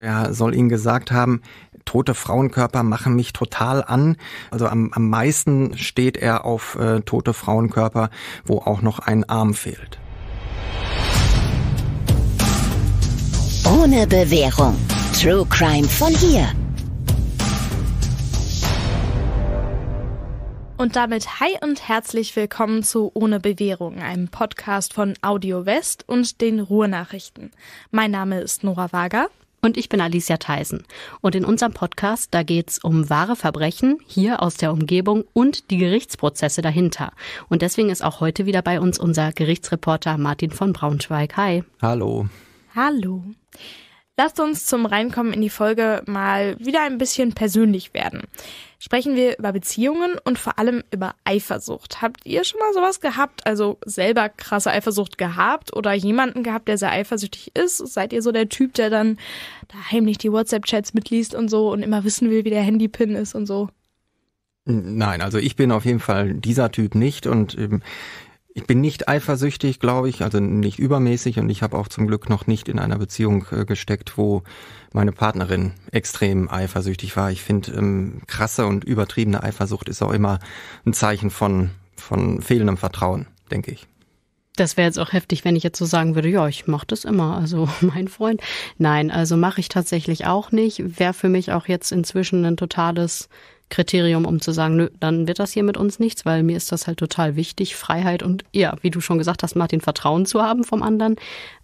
Er soll ihnen gesagt haben, tote Frauenkörper machen mich total an. Also am, am meisten steht er auf äh, tote Frauenkörper, wo auch noch ein Arm fehlt. Ohne Bewährung. True Crime von hier. Und damit hi und herzlich willkommen zu Ohne Bewährung, einem Podcast von Audio West und den Ruhrnachrichten. Mein Name ist Nora Wager. Und ich bin Alicia Theisen. Und in unserem Podcast, da geht es um wahre Verbrechen hier aus der Umgebung und die Gerichtsprozesse dahinter. Und deswegen ist auch heute wieder bei uns unser Gerichtsreporter Martin von Braunschweig. Hi. Hallo. Hallo. Lasst uns zum Reinkommen in die Folge mal wieder ein bisschen persönlich werden. Sprechen wir über Beziehungen und vor allem über Eifersucht. Habt ihr schon mal sowas gehabt? Also selber krasse Eifersucht gehabt oder jemanden gehabt, der sehr eifersüchtig ist? Seid ihr so der Typ, der dann da heimlich die WhatsApp-Chats mitliest und so und immer wissen will, wie der Handy-Pin ist und so? Nein, also ich bin auf jeden Fall dieser Typ nicht und ähm, ich bin nicht eifersüchtig, glaube ich, also nicht übermäßig und ich habe auch zum Glück noch nicht in einer Beziehung äh, gesteckt, wo meine Partnerin extrem eifersüchtig war. Ich finde, ähm, krasse und übertriebene Eifersucht ist auch immer ein Zeichen von, von fehlendem Vertrauen, denke ich. Das wäre jetzt auch heftig, wenn ich jetzt so sagen würde, ja, ich mache das immer, also mein Freund. Nein, also mache ich tatsächlich auch nicht. Wäre für mich auch jetzt inzwischen ein totales Kriterium, um zu sagen, nö, dann wird das hier mit uns nichts, weil mir ist das halt total wichtig, Freiheit und ja, wie du schon gesagt hast, Martin, Vertrauen zu haben vom anderen.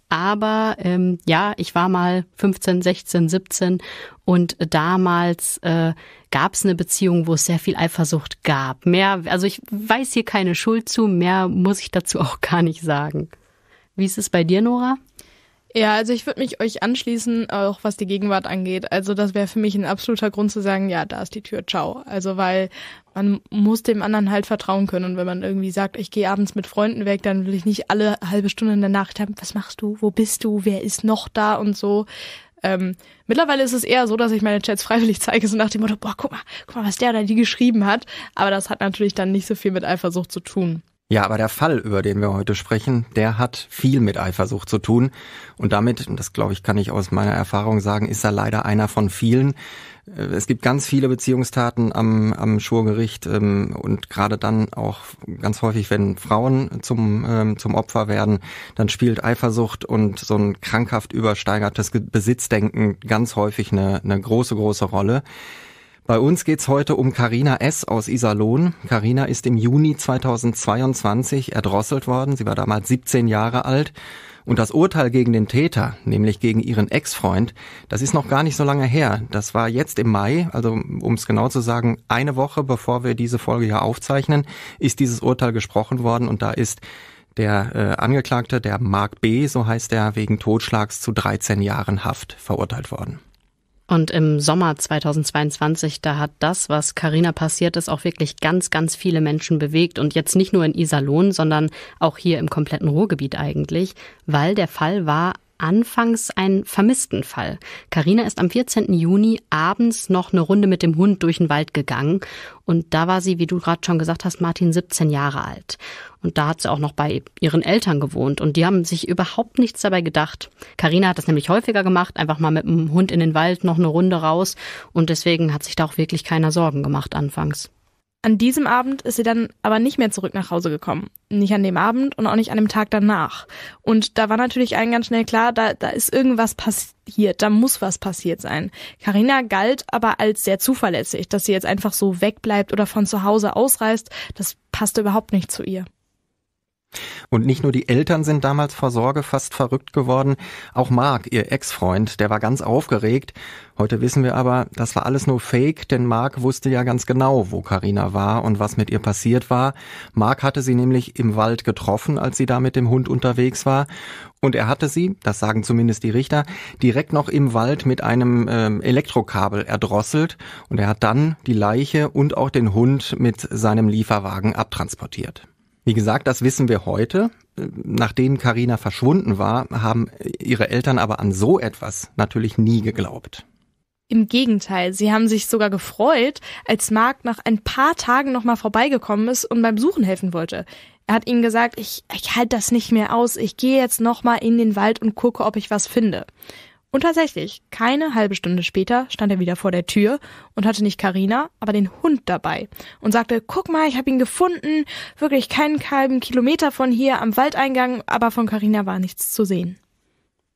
Aber ähm, ja, ich war mal 15, 16, 17 und damals äh, gab es eine Beziehung, wo es sehr viel Eifersucht gab. Mehr, also ich weiß hier keine Schuld zu, mehr muss ich dazu auch gar nicht sagen. Wie ist es bei dir, Nora? Ja, also ich würde mich euch anschließen, auch was die Gegenwart angeht. Also das wäre für mich ein absoluter Grund zu sagen, ja, da ist die Tür, ciao. Also weil man muss dem anderen halt vertrauen können. Und wenn man irgendwie sagt, ich gehe abends mit Freunden weg, dann will ich nicht alle halbe Stunde in der Nacht haben, was machst du, wo bist du, wer ist noch da und so. Ähm, mittlerweile ist es eher so, dass ich meine Chats freiwillig zeige, so nach dem Motto, boah, guck mal, guck mal, was der oder die geschrieben hat. Aber das hat natürlich dann nicht so viel mit Eifersucht zu tun. Ja, aber der Fall, über den wir heute sprechen, der hat viel mit Eifersucht zu tun. Und damit, das glaube ich, kann ich aus meiner Erfahrung sagen, ist er leider einer von vielen. Äh, es gibt ganz viele Beziehungstaten am, am Schurgericht. ähm, und gerade dann auch ganz häufig, wenn Frauen zum, ähm, zum Opfer werden, dann spielt Eifersucht und so ein krankhaft übersteigertes Besitzdenken ganz häufig eine, eine große, große Rolle. Bei uns geht's heute um Karina S. aus Iserlohn. Karina ist im Juni 2022 erdrosselt worden. Sie war damals 17 Jahre alt. Und das Urteil gegen den Täter, nämlich gegen ihren Ex-Freund, das ist noch gar nicht so lange her. Das war jetzt im Mai, also um es genau zu sagen, eine Woche bevor wir diese Folge hier aufzeichnen, ist dieses Urteil gesprochen worden und da ist der äh, Angeklagte, der Mark B., so heißt er, wegen Totschlags zu 13 Jahren Haft verurteilt worden. Und im Sommer 2022, da hat das, was Carina passiert ist, auch wirklich ganz, ganz viele Menschen bewegt. Und jetzt nicht nur in Iserlohn, sondern auch hier im kompletten Ruhrgebiet eigentlich, weil der Fall war anfangs ein Vermisstenfall. Karina ist am 14. Juni abends noch eine Runde mit dem Hund durch den Wald gegangen und da war sie, wie du gerade schon gesagt hast, Martin 17 Jahre alt. Und da hat sie auch noch bei ihren Eltern gewohnt und die haben sich überhaupt nichts dabei gedacht. Karina hat das nämlich häufiger gemacht, einfach mal mit dem Hund in den Wald noch eine Runde raus und deswegen hat sich da auch wirklich keiner Sorgen gemacht anfangs. An diesem Abend ist sie dann aber nicht mehr zurück nach Hause gekommen. Nicht an dem Abend und auch nicht an dem Tag danach. Und da war natürlich allen ganz schnell klar, da, da ist irgendwas passiert, da muss was passiert sein. Carina galt aber als sehr zuverlässig, dass sie jetzt einfach so wegbleibt oder von zu Hause ausreist, das passte überhaupt nicht zu ihr. Und nicht nur die Eltern sind damals vor Sorge fast verrückt geworden, auch Mark, ihr Ex-Freund, der war ganz aufgeregt. Heute wissen wir aber, das war alles nur Fake, denn Mark wusste ja ganz genau, wo Karina war und was mit ihr passiert war. Mark hatte sie nämlich im Wald getroffen, als sie da mit dem Hund unterwegs war. Und er hatte sie, das sagen zumindest die Richter, direkt noch im Wald mit einem ähm, Elektrokabel erdrosselt und er hat dann die Leiche und auch den Hund mit seinem Lieferwagen abtransportiert. Wie gesagt, das wissen wir heute. Nachdem Karina verschwunden war, haben ihre Eltern aber an so etwas natürlich nie geglaubt. Im Gegenteil, sie haben sich sogar gefreut, als Mark nach ein paar Tagen nochmal vorbeigekommen ist und beim Suchen helfen wollte. Er hat ihnen gesagt, ich, ich halte das nicht mehr aus, ich gehe jetzt nochmal in den Wald und gucke, ob ich was finde. Und tatsächlich, keine halbe Stunde später stand er wieder vor der Tür und hatte nicht Karina, aber den Hund dabei und sagte, guck mal, ich habe ihn gefunden, wirklich keinen halben Kilometer von hier am Waldeingang, aber von Karina war nichts zu sehen.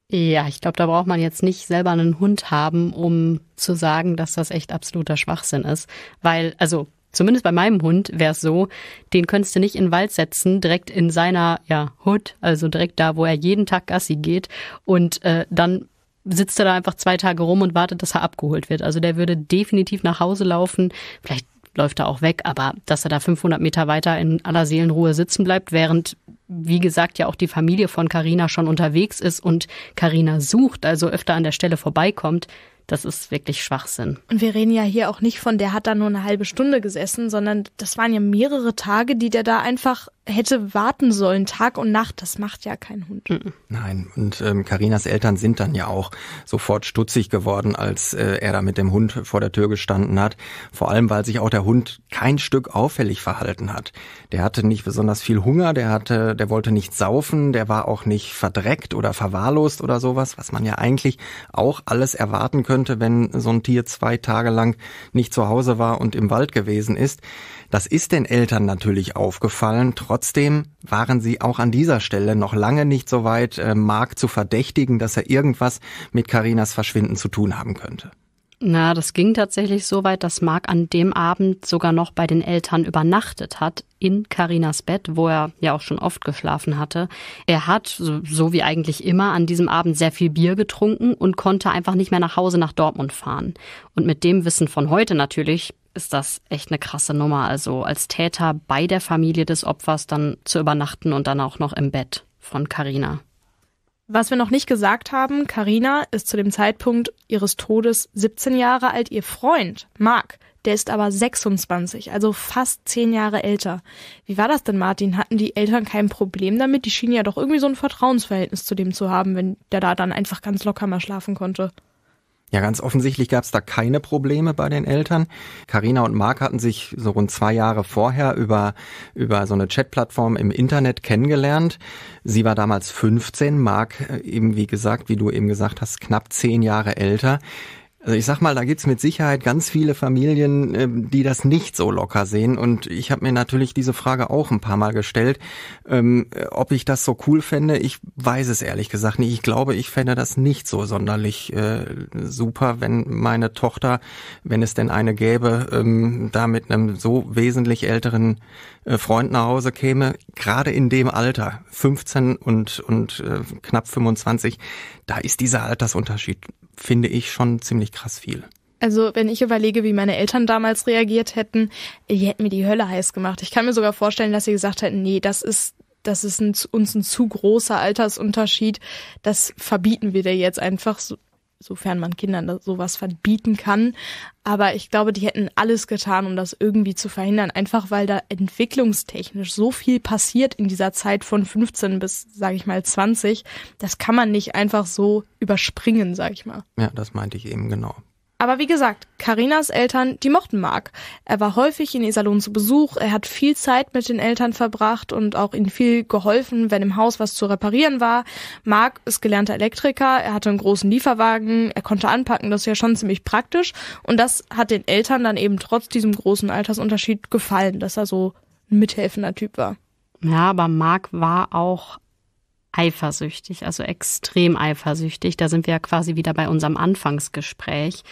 Ja, ich glaube, da braucht man jetzt nicht selber einen Hund haben, um zu sagen, dass das echt absoluter Schwachsinn ist. Weil, also zumindest bei meinem Hund wäre es so, den könntest du nicht in den Wald setzen, direkt in seiner ja, Hood, also direkt da, wo er jeden Tag Gassi geht und äh, dann sitzt er da einfach zwei Tage rum und wartet, dass er abgeholt wird. Also der würde definitiv nach Hause laufen. Vielleicht läuft er auch weg, aber dass er da 500 Meter weiter in aller Seelenruhe sitzen bleibt, während wie gesagt ja auch die Familie von Carina schon unterwegs ist und Carina sucht, also öfter an der Stelle vorbeikommt, das ist wirklich Schwachsinn. Und wir reden ja hier auch nicht von, der hat da nur eine halbe Stunde gesessen, sondern das waren ja mehrere Tage, die der da einfach hätte warten sollen, Tag und Nacht, das macht ja kein Hund. Nein, und ähm, Karinas ähm, Eltern sind dann ja auch sofort stutzig geworden, als äh, er da mit dem Hund vor der Tür gestanden hat. Vor allem, weil sich auch der Hund kein Stück auffällig verhalten hat. Der hatte nicht besonders viel Hunger, der hatte, der wollte nicht saufen, der war auch nicht verdreckt oder verwahrlost oder sowas, was man ja eigentlich auch alles erwarten könnte, wenn so ein Tier zwei Tage lang nicht zu Hause war und im Wald gewesen ist. Das ist den Eltern natürlich aufgefallen, trotz Trotzdem waren sie auch an dieser Stelle noch lange nicht so weit, äh, Mark zu verdächtigen, dass er irgendwas mit Karinas Verschwinden zu tun haben könnte. Na, das ging tatsächlich so weit, dass Mark an dem Abend sogar noch bei den Eltern übernachtet hat, in Karinas Bett, wo er ja auch schon oft geschlafen hatte. Er hat, so, so wie eigentlich immer, an diesem Abend sehr viel Bier getrunken und konnte einfach nicht mehr nach Hause nach Dortmund fahren. Und mit dem Wissen von heute natürlich ist das echt eine krasse Nummer. Also als Täter bei der Familie des Opfers dann zu übernachten und dann auch noch im Bett von Karina. Was wir noch nicht gesagt haben, Karina ist zu dem Zeitpunkt ihres Todes 17 Jahre alt, ihr Freund Marc, der ist aber 26, also fast 10 Jahre älter. Wie war das denn, Martin? Hatten die Eltern kein Problem damit? Die schienen ja doch irgendwie so ein Vertrauensverhältnis zu dem zu haben, wenn der da dann einfach ganz locker mal schlafen konnte. Ja, ganz offensichtlich gab es da keine Probleme bei den Eltern. Karina und Mark hatten sich so rund zwei Jahre vorher über, über so eine Chatplattform im Internet kennengelernt. Sie war damals 15, Mark äh, eben, wie gesagt, wie du eben gesagt hast, knapp zehn Jahre älter. Also ich sag mal, da gibt's mit Sicherheit ganz viele Familien, ähm, die das nicht so locker sehen. Und ich habe mir natürlich diese Frage auch ein paar Mal gestellt, ähm, äh, ob ich das so cool fände. Ich weiß es ehrlich gesagt nicht. Ich glaube, ich fände das nicht so sonderlich äh, super, wenn meine Tochter, wenn es denn eine gäbe, ähm, da mit einem so wesentlich älteren äh, Freund nach Hause käme. Gerade in dem Alter, 15 und, und knapp 25, da ist dieser Altersunterschied, finde ich, schon ziemlich krass viel. Also wenn ich überlege, wie meine Eltern damals reagiert hätten, die hätten mir die Hölle heiß gemacht. Ich kann mir sogar vorstellen, dass sie gesagt hätten, nee, das ist, das ist ein, uns ein zu großer Altersunterschied, das verbieten wir dir jetzt einfach, sofern man Kindern sowas verbieten kann. Aber ich glaube, die hätten alles getan, um das irgendwie zu verhindern, einfach weil da entwicklungstechnisch so viel passiert in dieser Zeit von 15 bis, sage ich mal, 20. Das kann man nicht einfach so überspringen, sag ich mal. Ja, das meinte ich eben genau. Aber wie gesagt, Karinas Eltern, die mochten Mark. Er war häufig in Iserlohn zu Besuch, er hat viel Zeit mit den Eltern verbracht und auch ihnen viel geholfen, wenn im Haus was zu reparieren war. Mark ist gelernter Elektriker, er hatte einen großen Lieferwagen, er konnte anpacken, das ist ja schon ziemlich praktisch. Und das hat den Eltern dann eben trotz diesem großen Altersunterschied gefallen, dass er so ein mithelfender Typ war. Ja, aber Mark war auch eifersüchtig, also extrem eifersüchtig. Da sind wir ja quasi wieder bei unserem Anfangsgespräch.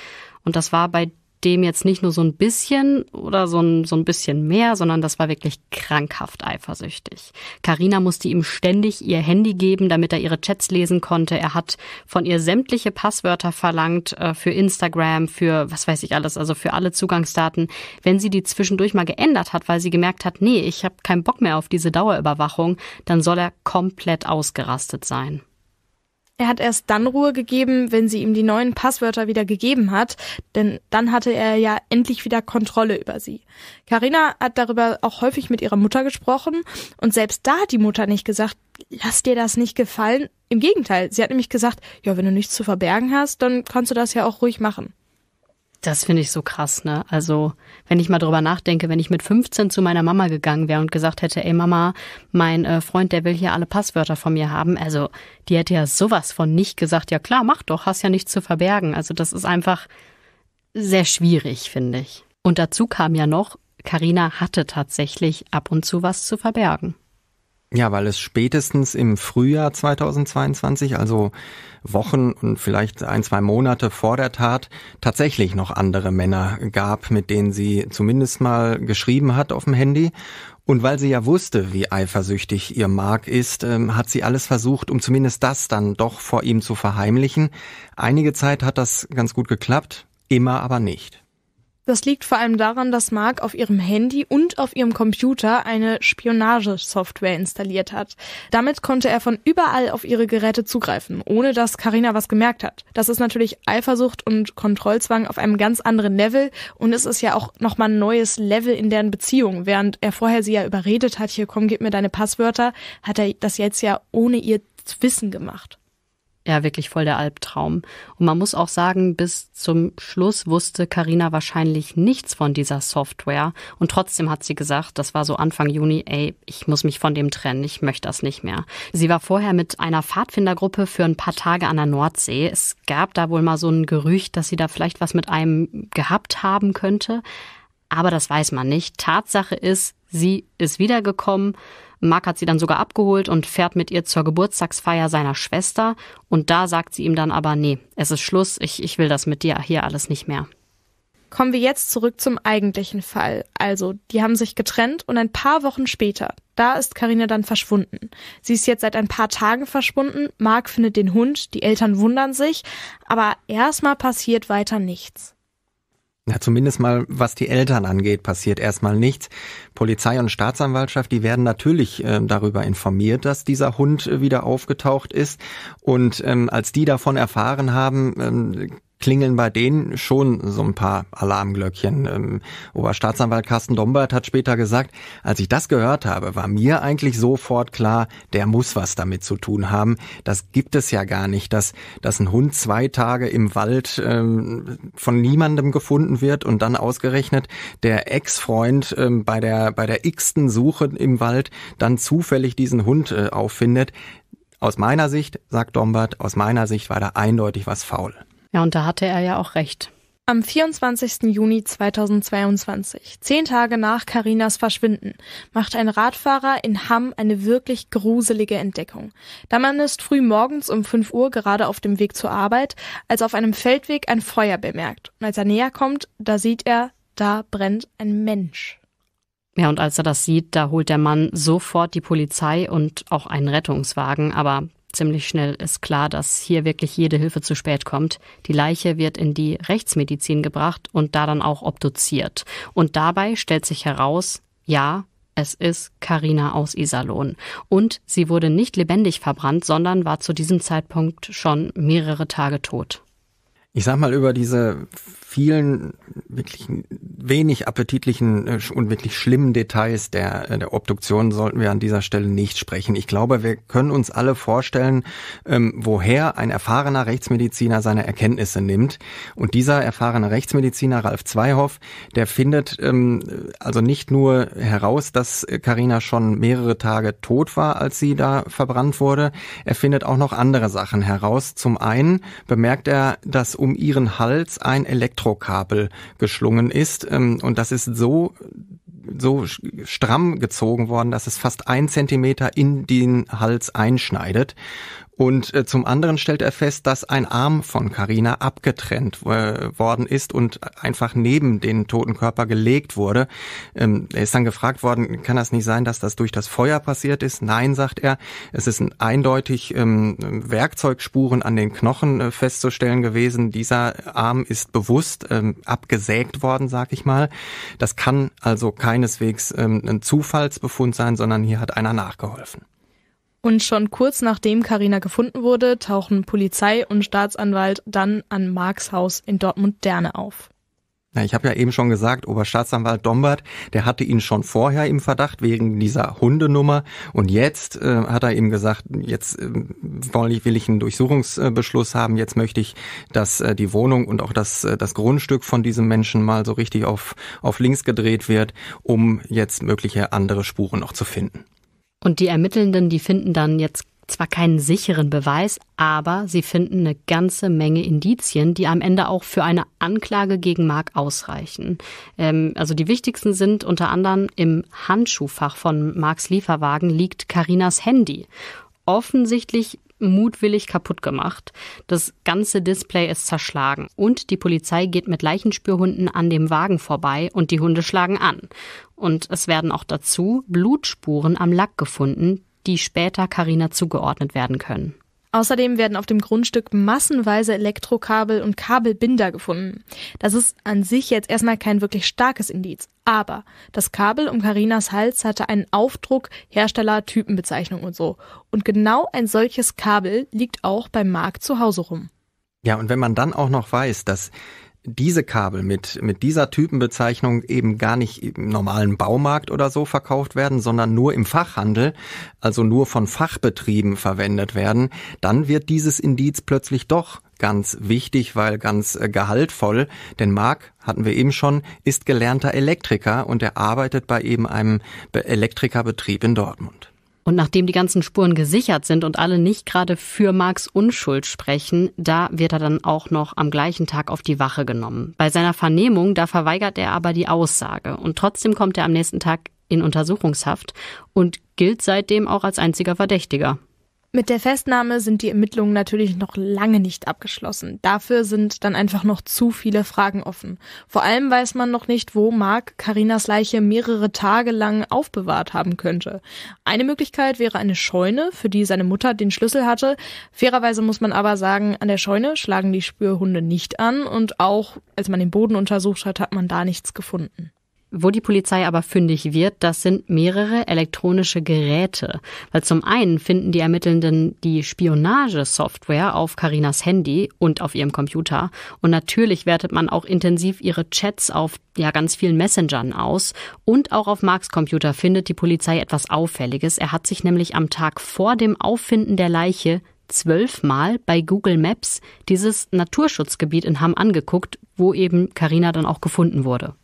Und das war bei dem jetzt nicht nur so ein bisschen oder so ein, so ein bisschen mehr, sondern das war wirklich krankhaft eifersüchtig. Karina musste ihm ständig ihr Handy geben, damit er ihre Chats lesen konnte. Er hat von ihr sämtliche Passwörter verlangt äh, für Instagram, für was weiß ich alles, also für alle Zugangsdaten. Wenn sie die zwischendurch mal geändert hat, weil sie gemerkt hat, nee, ich habe keinen Bock mehr auf diese Dauerüberwachung, dann soll er komplett ausgerastet sein. Er hat erst dann Ruhe gegeben, wenn sie ihm die neuen Passwörter wieder gegeben hat, denn dann hatte er ja endlich wieder Kontrolle über sie. Karina hat darüber auch häufig mit ihrer Mutter gesprochen und selbst da hat die Mutter nicht gesagt, lass dir das nicht gefallen. Im Gegenteil, sie hat nämlich gesagt, ja, wenn du nichts zu verbergen hast, dann kannst du das ja auch ruhig machen. Das finde ich so krass, ne? Also, wenn ich mal drüber nachdenke, wenn ich mit 15 zu meiner Mama gegangen wäre und gesagt hätte, ey Mama, mein äh, Freund, der will hier alle Passwörter von mir haben, also die hätte ja sowas von nicht gesagt, ja klar, mach doch, hast ja nichts zu verbergen. Also, das ist einfach sehr schwierig, finde ich. Und dazu kam ja noch, Karina hatte tatsächlich ab und zu was zu verbergen. Ja, weil es spätestens im Frühjahr 2022, also Wochen und vielleicht ein, zwei Monate vor der Tat, tatsächlich noch andere Männer gab, mit denen sie zumindest mal geschrieben hat auf dem Handy. Und weil sie ja wusste, wie eifersüchtig ihr Mark ist, ähm, hat sie alles versucht, um zumindest das dann doch vor ihm zu verheimlichen. Einige Zeit hat das ganz gut geklappt, immer aber nicht. Das liegt vor allem daran, dass Mark auf ihrem Handy und auf ihrem Computer eine Spionagesoftware installiert hat. Damit konnte er von überall auf ihre Geräte zugreifen, ohne dass Karina was gemerkt hat. Das ist natürlich Eifersucht und Kontrollzwang auf einem ganz anderen Level und es ist ja auch nochmal ein neues Level in deren Beziehung. Während er vorher sie ja überredet hat, hier komm, gib mir deine Passwörter, hat er das jetzt ja ohne ihr Wissen gemacht ja wirklich voll der Albtraum. Und man muss auch sagen, bis zum Schluss wusste Karina wahrscheinlich nichts von dieser Software. Und trotzdem hat sie gesagt, das war so Anfang Juni, ey, ich muss mich von dem trennen, ich möchte das nicht mehr. Sie war vorher mit einer Pfadfindergruppe für ein paar Tage an der Nordsee. Es gab da wohl mal so ein Gerücht, dass sie da vielleicht was mit einem gehabt haben könnte. Aber das weiß man nicht. Tatsache ist, sie ist wiedergekommen Mark hat sie dann sogar abgeholt und fährt mit ihr zur Geburtstagsfeier seiner Schwester. Und da sagt sie ihm dann aber, nee, es ist Schluss, ich, ich will das mit dir hier alles nicht mehr. Kommen wir jetzt zurück zum eigentlichen Fall. Also, die haben sich getrennt und ein paar Wochen später, da ist Karina dann verschwunden. Sie ist jetzt seit ein paar Tagen verschwunden. Mark findet den Hund, die Eltern wundern sich, aber erstmal passiert weiter nichts. Ja, zumindest mal, was die Eltern angeht, passiert erstmal nichts. Polizei und Staatsanwaltschaft, die werden natürlich äh, darüber informiert, dass dieser Hund äh, wieder aufgetaucht ist. Und ähm, als die davon erfahren haben, ähm, klingeln bei denen schon so ein paar Alarmglöckchen. Ähm, Oberstaatsanwalt Carsten Dombert hat später gesagt, als ich das gehört habe, war mir eigentlich sofort klar, der muss was damit zu tun haben. Das gibt es ja gar nicht, dass, dass ein Hund zwei Tage im Wald ähm, von niemandem gefunden wird und dann ausgerechnet der Ex-Freund ähm, bei der, bei der x-ten Suche im Wald dann zufällig diesen Hund äh, auffindet. Aus meiner Sicht, sagt Dombert, aus meiner Sicht war da eindeutig was faul. Ja, und da hatte er ja auch recht. Am 24. Juni 2022, zehn Tage nach Karinas Verschwinden, macht ein Radfahrer in Hamm eine wirklich gruselige Entdeckung. Der Mann ist früh morgens um 5 Uhr gerade auf dem Weg zur Arbeit, als auf einem Feldweg ein Feuer bemerkt. Und als er näher kommt, da sieht er, da brennt ein Mensch. Ja, und als er das sieht, da holt der Mann sofort die Polizei und auch einen Rettungswagen, aber ziemlich schnell ist klar, dass hier wirklich jede Hilfe zu spät kommt. Die Leiche wird in die Rechtsmedizin gebracht und da dann auch obduziert. Und dabei stellt sich heraus, ja, es ist Karina aus Iserlohn. Und sie wurde nicht lebendig verbrannt, sondern war zu diesem Zeitpunkt schon mehrere Tage tot. Ich sag mal, über diese vielen wirklich wenig appetitlichen äh, und wirklich schlimmen Details der, äh, der Obduktion sollten wir an dieser Stelle nicht sprechen. Ich glaube, wir können uns alle vorstellen, ähm, woher ein erfahrener Rechtsmediziner seine Erkenntnisse nimmt. Und dieser erfahrene Rechtsmediziner, Ralf Zweihoff, der findet ähm, also nicht nur heraus, dass Karina äh, schon mehrere Tage tot war, als sie da verbrannt wurde, er findet auch noch andere Sachen heraus. Zum einen bemerkt er, dass um ihren Hals ein Elektro Elektrokabel geschlungen ist. Ähm, und das ist so so stramm gezogen worden, dass es fast ein Zentimeter in den Hals einschneidet. Und äh, zum anderen stellt er fest, dass ein Arm von Carina abgetrennt äh, worden ist und einfach neben den toten Körper gelegt wurde. Ähm, er ist dann gefragt worden, kann das nicht sein, dass das durch das Feuer passiert ist? Nein, sagt er. Es ist eindeutig ähm, Werkzeugspuren an den Knochen äh, festzustellen gewesen. Dieser Arm ist bewusst ähm, abgesägt worden, sag ich mal. Das kann also keineswegs ähm, ein Zufallsbefund sein, sondern hier hat einer nachgeholfen. Und schon kurz nachdem Karina gefunden wurde, tauchen Polizei und Staatsanwalt dann an Marks Haus in Dortmund-Derne auf. ich habe ja eben schon gesagt, Oberstaatsanwalt Dombert, der hatte ihn schon vorher im Verdacht wegen dieser Hundenummer. Und jetzt äh, hat er eben gesagt, jetzt äh, will ich einen Durchsuchungsbeschluss haben, jetzt möchte ich, dass äh, die Wohnung und auch das, äh, das Grundstück von diesem Menschen mal so richtig auf, auf links gedreht wird, um jetzt mögliche andere Spuren noch zu finden. Und die Ermittelnden, die finden dann jetzt zwar keinen sicheren Beweis, aber sie finden eine ganze Menge Indizien, die am Ende auch für eine Anklage gegen Mark ausreichen. Ähm, also die wichtigsten sind unter anderem im Handschuhfach von Marks Lieferwagen liegt Karinas Handy. Offensichtlich mutwillig kaputt gemacht. Das ganze Display ist zerschlagen und die Polizei geht mit Leichenspürhunden an dem Wagen vorbei und die Hunde schlagen an. Und es werden auch dazu Blutspuren am Lack gefunden, die später Carina zugeordnet werden können. Außerdem werden auf dem Grundstück massenweise Elektrokabel und Kabelbinder gefunden. Das ist an sich jetzt erstmal kein wirklich starkes Indiz, aber das Kabel um Karinas Hals hatte einen Aufdruck, Hersteller, Typenbezeichnung und so. Und genau ein solches Kabel liegt auch bei Mark zu Hause rum. Ja, und wenn man dann auch noch weiß, dass diese Kabel mit, mit dieser Typenbezeichnung eben gar nicht im normalen Baumarkt oder so verkauft werden, sondern nur im Fachhandel, also nur von Fachbetrieben verwendet werden, dann wird dieses Indiz plötzlich doch ganz wichtig, weil ganz äh, gehaltvoll, denn Marc, hatten wir eben schon, ist gelernter Elektriker und er arbeitet bei eben einem Elektrikerbetrieb in Dortmund. Und nachdem die ganzen Spuren gesichert sind und alle nicht gerade für Marks Unschuld sprechen, da wird er dann auch noch am gleichen Tag auf die Wache genommen. Bei seiner Vernehmung, da verweigert er aber die Aussage und trotzdem kommt er am nächsten Tag in Untersuchungshaft und gilt seitdem auch als einziger Verdächtiger. Mit der Festnahme sind die Ermittlungen natürlich noch lange nicht abgeschlossen. Dafür sind dann einfach noch zu viele Fragen offen. Vor allem weiß man noch nicht, wo Mark Karinas Leiche mehrere Tage lang aufbewahrt haben könnte. Eine Möglichkeit wäre eine Scheune, für die seine Mutter den Schlüssel hatte. Fairerweise muss man aber sagen, an der Scheune schlagen die Spürhunde nicht an und auch als man den Boden untersucht hat, hat man da nichts gefunden. Wo die Polizei aber fündig wird, das sind mehrere elektronische Geräte. Weil zum einen finden die Ermittelnden die Spionagesoftware auf Karinas Handy und auf ihrem Computer. Und natürlich wertet man auch intensiv ihre Chats auf ja ganz vielen Messengern aus. Und auch auf Marks Computer findet die Polizei etwas Auffälliges. Er hat sich nämlich am Tag vor dem Auffinden der Leiche zwölfmal bei Google Maps dieses Naturschutzgebiet in Hamm angeguckt, wo eben Karina dann auch gefunden wurde.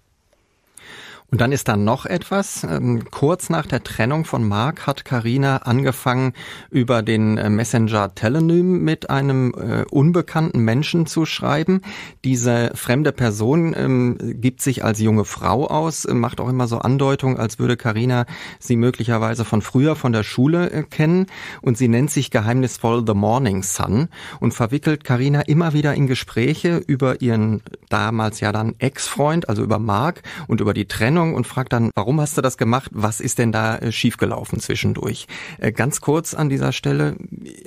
Und dann ist da noch etwas. Ähm, kurz nach der Trennung von Mark hat Karina angefangen, über den äh, Messenger Telenym mit einem äh, unbekannten Menschen zu schreiben. Diese fremde Person ähm, gibt sich als junge Frau aus, äh, macht auch immer so Andeutungen, als würde Karina sie möglicherweise von früher von der Schule kennen. Und sie nennt sich geheimnisvoll The Morning Sun und verwickelt Karina immer wieder in Gespräche über ihren damals ja dann Ex-Freund, also über Mark und über die Trennung Rechnung und fragt dann, warum hast du das gemacht? Was ist denn da äh, schiefgelaufen zwischendurch? Äh, ganz kurz an dieser Stelle,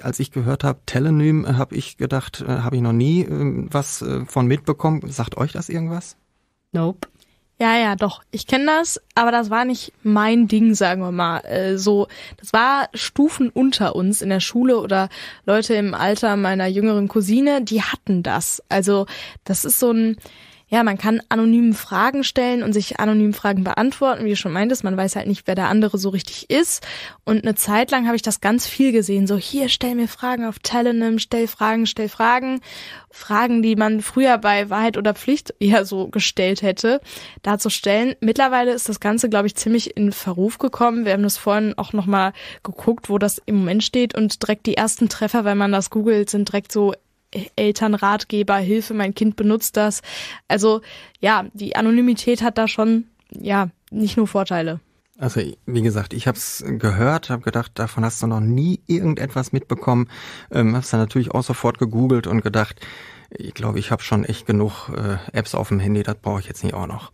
als ich gehört habe, Telenym, äh, habe ich gedacht, habe ich noch nie ähm, was von mitbekommen. Sagt euch das irgendwas? Nope. Ja, ja, doch. Ich kenne das, aber das war nicht mein Ding, sagen wir mal. Äh, so, das war Stufen unter uns in der Schule oder Leute im Alter meiner jüngeren Cousine, die hatten das. Also, das ist so ein, ja, man kann anonymen Fragen stellen und sich anonym Fragen beantworten, wie du schon meintest, man weiß halt nicht, wer der andere so richtig ist. Und eine Zeit lang habe ich das ganz viel gesehen, so hier, stell mir Fragen auf Telenim, stell Fragen, stell Fragen. Fragen, die man früher bei Wahrheit oder Pflicht eher so gestellt hätte, da zu stellen. Mittlerweile ist das Ganze, glaube ich, ziemlich in Verruf gekommen. Wir haben das vorhin auch nochmal geguckt, wo das im Moment steht und direkt die ersten Treffer, wenn man das googelt, sind direkt so Elternratgeber, Hilfe, mein Kind benutzt das. Also ja, die Anonymität hat da schon, ja, nicht nur Vorteile. Also wie gesagt, ich habe es gehört, habe gedacht, davon hast du noch nie irgendetwas mitbekommen. Ähm, habe es dann natürlich auch sofort gegoogelt und gedacht, ich glaube, ich habe schon echt genug äh, Apps auf dem Handy, das brauche ich jetzt nicht auch noch.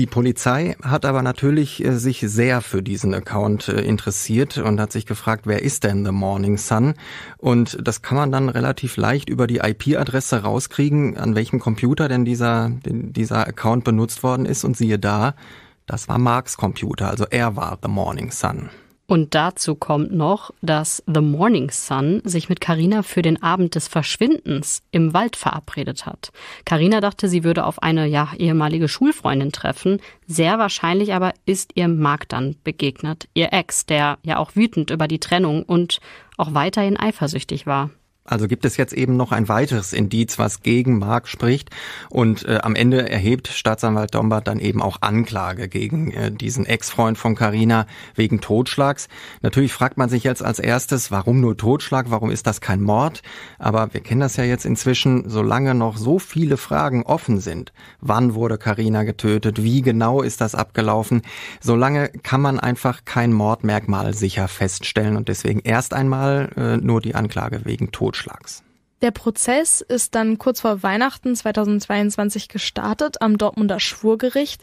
Die Polizei hat aber natürlich äh, sich sehr für diesen Account äh, interessiert und hat sich gefragt, wer ist denn The Morning Sun? Und das kann man dann relativ leicht über die IP-Adresse rauskriegen, an welchem Computer denn dieser, dieser Account benutzt worden ist. Und siehe da, das war Marks Computer, also er war The Morning Sun. Und dazu kommt noch, dass The Morning Sun sich mit Carina für den Abend des Verschwindens im Wald verabredet hat. Carina dachte, sie würde auf eine ja ehemalige Schulfreundin treffen, sehr wahrscheinlich aber ist ihr Mark dann begegnet, ihr Ex, der ja auch wütend über die Trennung und auch weiterhin eifersüchtig war. Also gibt es jetzt eben noch ein weiteres Indiz, was gegen Mark spricht. Und äh, am Ende erhebt Staatsanwalt Dombart dann eben auch Anklage gegen äh, diesen Ex-Freund von Carina wegen Totschlags. Natürlich fragt man sich jetzt als erstes, warum nur Totschlag, warum ist das kein Mord? Aber wir kennen das ja jetzt inzwischen, solange noch so viele Fragen offen sind. Wann wurde Carina getötet? Wie genau ist das abgelaufen? Solange kann man einfach kein Mordmerkmal sicher feststellen und deswegen erst einmal äh, nur die Anklage wegen Totschlags. Anschlags. Der Prozess ist dann kurz vor Weihnachten 2022 gestartet am Dortmunder Schwurgericht.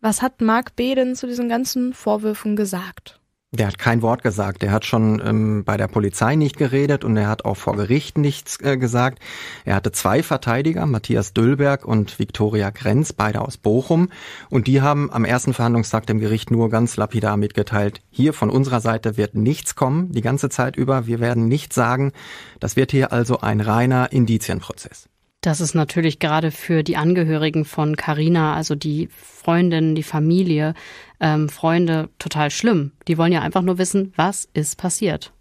Was hat Mark B. denn zu diesen ganzen Vorwürfen gesagt? Der hat kein Wort gesagt. Er hat schon ähm, bei der Polizei nicht geredet und er hat auch vor Gericht nichts äh, gesagt. Er hatte zwei Verteidiger, Matthias Düllberg und Viktoria Grenz, beide aus Bochum. Und die haben am ersten Verhandlungstag dem Gericht nur ganz lapidar mitgeteilt, hier von unserer Seite wird nichts kommen, die ganze Zeit über. Wir werden nichts sagen. Das wird hier also ein reiner Indizienprozess. Das ist natürlich gerade für die Angehörigen von Carina, also die Freundin, die Familie, ähm, Freunde, total schlimm. Die wollen ja einfach nur wissen, was ist passiert.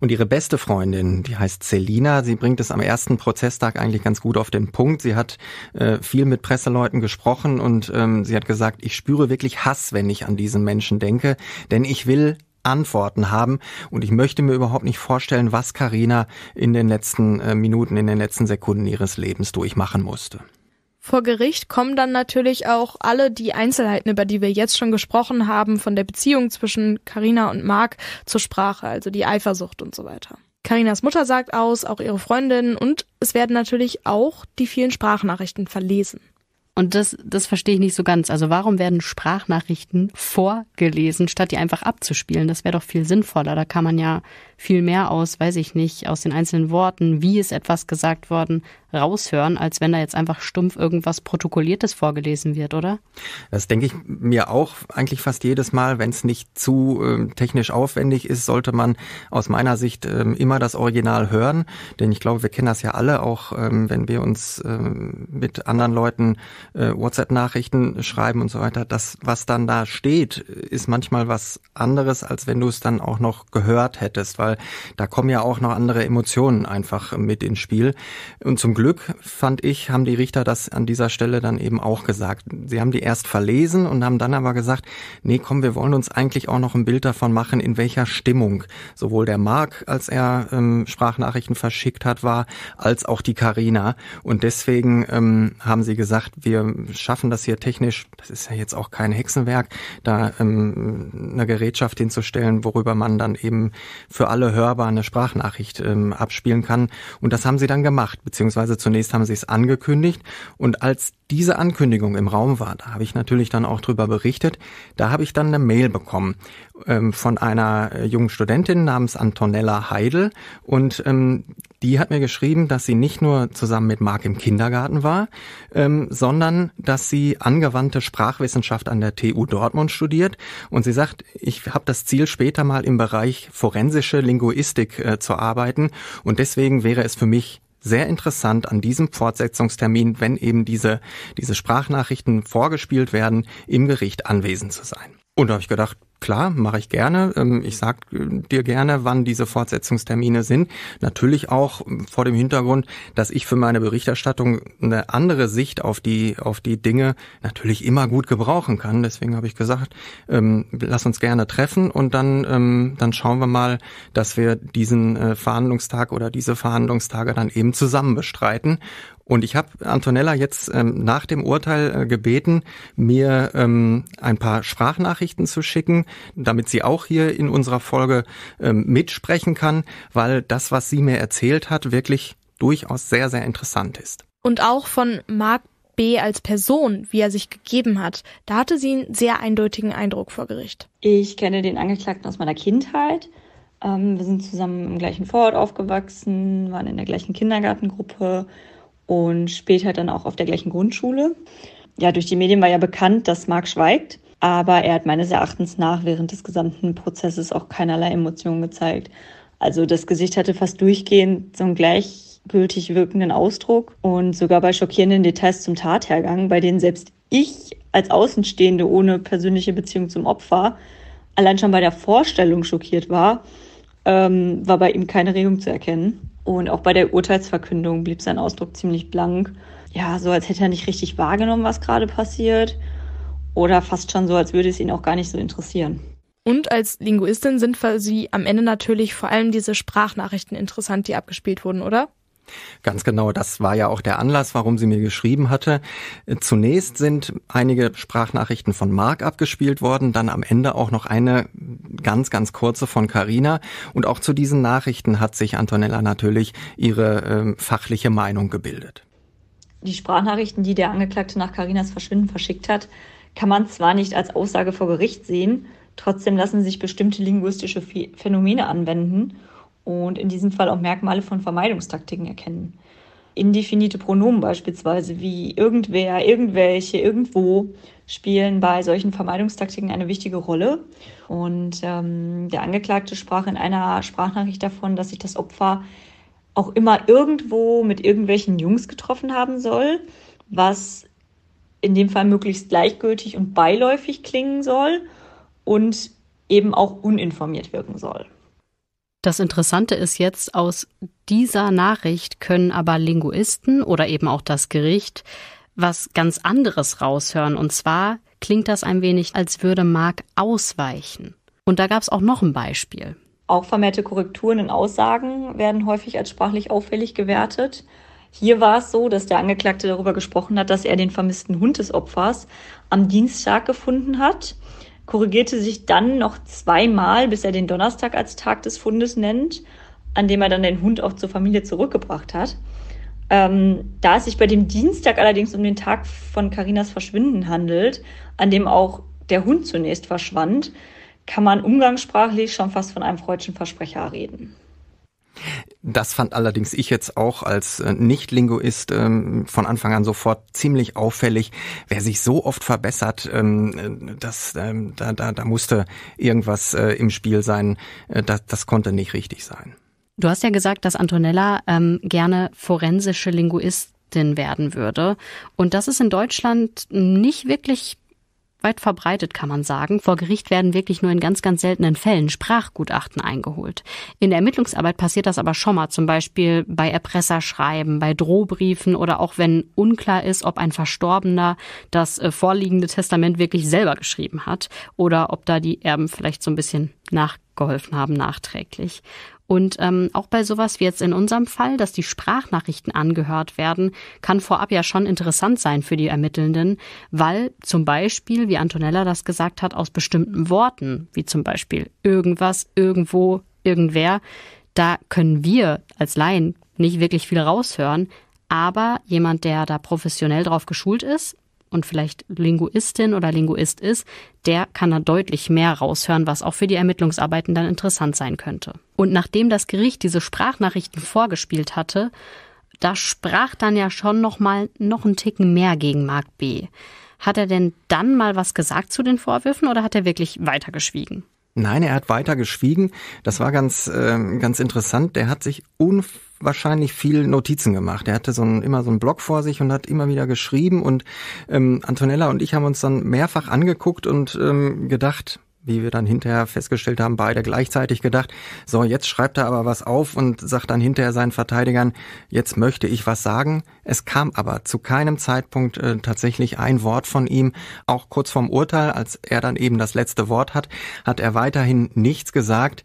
Und ihre beste Freundin, die heißt Selina, sie bringt es am ersten Prozesstag eigentlich ganz gut auf den Punkt. Sie hat äh, viel mit Presseleuten gesprochen und ähm, sie hat gesagt, ich spüre wirklich Hass, wenn ich an diesen Menschen denke, denn ich will Antworten haben. Und ich möchte mir überhaupt nicht vorstellen, was Karina in den letzten äh, Minuten, in den letzten Sekunden ihres Lebens durchmachen musste. Vor Gericht kommen dann natürlich auch alle die Einzelheiten, über die wir jetzt schon gesprochen haben, von der Beziehung zwischen Karina und Marc zur Sprache, also die Eifersucht und so weiter. Karinas Mutter sagt aus, auch ihre Freundin und es werden natürlich auch die vielen Sprachnachrichten verlesen. Und das, das verstehe ich nicht so ganz. Also warum werden Sprachnachrichten vorgelesen, statt die einfach abzuspielen? Das wäre doch viel sinnvoller. Da kann man ja viel mehr aus, weiß ich nicht, aus den einzelnen Worten, wie ist etwas gesagt worden, raushören, als wenn da jetzt einfach stumpf irgendwas Protokolliertes vorgelesen wird, oder? Das denke ich mir auch eigentlich fast jedes Mal, wenn es nicht zu äh, technisch aufwendig ist, sollte man aus meiner Sicht äh, immer das Original hören. Denn ich glaube, wir kennen das ja alle, auch äh, wenn wir uns ähm, mit anderen Leuten äh, WhatsApp-Nachrichten schreiben und so weiter. Das, was dann da steht, ist manchmal was anderes, als wenn du es dann auch noch gehört hättest, weil weil da kommen ja auch noch andere Emotionen einfach mit ins Spiel. Und zum Glück, fand ich, haben die Richter das an dieser Stelle dann eben auch gesagt. Sie haben die erst verlesen und haben dann aber gesagt, nee, komm, wir wollen uns eigentlich auch noch ein Bild davon machen, in welcher Stimmung sowohl der Marc, als er ähm, Sprachnachrichten verschickt hat, war, als auch die Karina. Und deswegen ähm, haben sie gesagt, wir schaffen das hier technisch, das ist ja jetzt auch kein Hexenwerk, da ähm, eine Gerätschaft hinzustellen, worüber man dann eben für alle alle hörbar eine Sprachnachricht ähm, abspielen kann. Und das haben sie dann gemacht, beziehungsweise zunächst haben sie es angekündigt. Und als diese Ankündigung im Raum war, da habe ich natürlich dann auch drüber berichtet, da habe ich dann eine Mail bekommen ähm, von einer äh, jungen Studentin namens Antonella Heidel. Und ähm, die hat mir geschrieben, dass sie nicht nur zusammen mit Marc im Kindergarten war, ähm, sondern dass sie angewandte Sprachwissenschaft an der TU Dortmund studiert. Und sie sagt, ich habe das Ziel, später mal im Bereich forensische Linguistik äh, zu arbeiten. Und deswegen wäre es für mich sehr interessant an diesem Fortsetzungstermin, wenn eben diese, diese Sprachnachrichten vorgespielt werden, im Gericht anwesend zu sein. Und da habe ich gedacht, klar, mache ich gerne. Ähm, ich sag äh, dir gerne, wann diese Fortsetzungstermine sind. Natürlich auch ähm, vor dem Hintergrund, dass ich für meine Berichterstattung eine andere Sicht auf die, auf die Dinge natürlich immer gut gebrauchen kann. Deswegen habe ich gesagt, ähm, lass uns gerne treffen und dann, dann schauen wir mal, dass wir diesen äh, Verhandlungstag oder diese Verhandlungstage dann eben zusammen bestreiten. Und ich habe Antonella jetzt ähm, nach dem Urteil äh, gebeten, mir ähm, ein paar Sprachnachrichten zu schicken, damit sie auch hier in unserer Folge ähm, mitsprechen kann, weil das, was sie mir erzählt hat, wirklich durchaus sehr, sehr interessant ist. Und auch von Marc B. als Person, wie er sich gegeben hat, da hatte sie einen sehr eindeutigen Eindruck vor Gericht. Ich kenne den Angeklagten aus meiner Kindheit. Ähm, wir sind zusammen im gleichen Vorort aufgewachsen, waren in der gleichen Kindergartengruppe und später dann auch auf der gleichen Grundschule. Ja, durch die Medien war ja bekannt, dass Marc schweigt, aber er hat meines Erachtens nach während des gesamten Prozesses auch keinerlei Emotionen gezeigt. Also das Gesicht hatte fast durchgehend so einen gleichgültig wirkenden Ausdruck und sogar bei schockierenden Details zum Tathergang, bei denen selbst ich als Außenstehende ohne persönliche Beziehung zum Opfer allein schon bei der Vorstellung schockiert war, ähm, war bei ihm keine Regung zu erkennen. Und auch bei der Urteilsverkündung blieb sein Ausdruck ziemlich blank. Ja, so als hätte er nicht richtig wahrgenommen, was gerade passiert. Oder fast schon so, als würde es ihn auch gar nicht so interessieren. Und als Linguistin sind für Sie am Ende natürlich vor allem diese Sprachnachrichten interessant, die abgespielt wurden, oder? Ganz genau, das war ja auch der Anlass, warum sie mir geschrieben hatte. Zunächst sind einige Sprachnachrichten von Mark abgespielt worden, dann am Ende auch noch eine ganz, ganz kurze von Carina. Und auch zu diesen Nachrichten hat sich Antonella natürlich ihre äh, fachliche Meinung gebildet. Die Sprachnachrichten, die der Angeklagte nach Carinas Verschwinden verschickt hat, kann man zwar nicht als Aussage vor Gericht sehen, trotzdem lassen sich bestimmte linguistische Phänomene anwenden und in diesem Fall auch Merkmale von Vermeidungstaktiken erkennen. Indefinite Pronomen beispielsweise wie irgendwer, irgendwelche, irgendwo spielen bei solchen Vermeidungstaktiken eine wichtige Rolle. Und ähm, der Angeklagte sprach in einer Sprachnachricht davon, dass sich das Opfer auch immer irgendwo mit irgendwelchen Jungs getroffen haben soll, was in dem Fall möglichst gleichgültig und beiläufig klingen soll und eben auch uninformiert wirken soll. Das Interessante ist jetzt, aus dieser Nachricht können aber Linguisten oder eben auch das Gericht was ganz anderes raushören. Und zwar klingt das ein wenig, als würde Mark ausweichen. Und da gab es auch noch ein Beispiel. Auch vermehrte Korrekturen in Aussagen werden häufig als sprachlich auffällig gewertet. Hier war es so, dass der Angeklagte darüber gesprochen hat, dass er den vermissten Hund des Opfers am Dienstag gefunden hat korrigierte sich dann noch zweimal, bis er den Donnerstag als Tag des Fundes nennt, an dem er dann den Hund auch zur Familie zurückgebracht hat. Ähm, da es sich bei dem Dienstag allerdings um den Tag von Karinas Verschwinden handelt, an dem auch der Hund zunächst verschwand, kann man umgangssprachlich schon fast von einem freudschen Versprecher reden. Das fand allerdings ich jetzt auch als äh, Nicht-Linguist ähm, von Anfang an sofort ziemlich auffällig. Wer sich so oft verbessert, ähm, äh, das, ähm, da, da, da musste irgendwas äh, im Spiel sein. Äh, das, das konnte nicht richtig sein. Du hast ja gesagt, dass Antonella ähm, gerne forensische Linguistin werden würde. Und das ist in Deutschland nicht wirklich weit verbreitet, kann man sagen. Vor Gericht werden wirklich nur in ganz, ganz seltenen Fällen Sprachgutachten eingeholt. In der Ermittlungsarbeit passiert das aber schon mal, zum Beispiel bei Erpresserschreiben, bei Drohbriefen oder auch wenn unklar ist, ob ein Verstorbener das äh, vorliegende Testament wirklich selber geschrieben hat oder ob da die Erben vielleicht so ein bisschen nachgeholfen haben nachträglich. Und ähm, auch bei sowas wie jetzt in unserem Fall, dass die Sprachnachrichten angehört werden, kann vorab ja schon interessant sein für die Ermittelnden, weil zum Beispiel, wie Antonella das gesagt hat, aus bestimmten Worten, wie zum Beispiel irgendwas, irgendwo, irgendwer, da können wir als Laien nicht wirklich viel raushören. Aber jemand, der da professionell drauf geschult ist, und vielleicht Linguistin oder Linguist ist, der kann da deutlich mehr raushören, was auch für die Ermittlungsarbeiten dann interessant sein könnte. Und nachdem das Gericht diese Sprachnachrichten vorgespielt hatte, da sprach dann ja schon noch mal noch ein Ticken mehr gegen Mark B. Hat er denn dann mal was gesagt zu den Vorwürfen oder hat er wirklich weiter geschwiegen? Nein, er hat weiter geschwiegen. Das war ganz, äh, ganz interessant. Der hat sich unfassbar wahrscheinlich viel Notizen gemacht. Er hatte so einen, immer so einen Blog vor sich und hat immer wieder geschrieben. Und ähm, Antonella und ich haben uns dann mehrfach angeguckt und ähm, gedacht, wie wir dann hinterher festgestellt haben, beide gleichzeitig gedacht, so, jetzt schreibt er aber was auf und sagt dann hinterher seinen Verteidigern, jetzt möchte ich was sagen. Es kam aber zu keinem Zeitpunkt äh, tatsächlich ein Wort von ihm. Auch kurz vorm Urteil, als er dann eben das letzte Wort hat, hat er weiterhin nichts gesagt.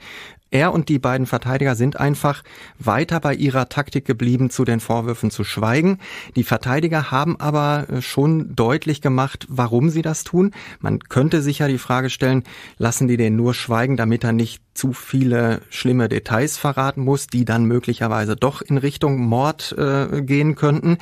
Er und die beiden Verteidiger sind einfach weiter bei ihrer Taktik geblieben, zu den Vorwürfen zu schweigen. Die Verteidiger haben aber äh, schon deutlich gemacht, warum sie das tun. Man könnte sicher ja die Frage stellen, lassen die den nur schweigen, damit er nicht zu viele schlimme Details verraten muss, die dann möglicherweise doch in Richtung Mord äh, gehen könnten?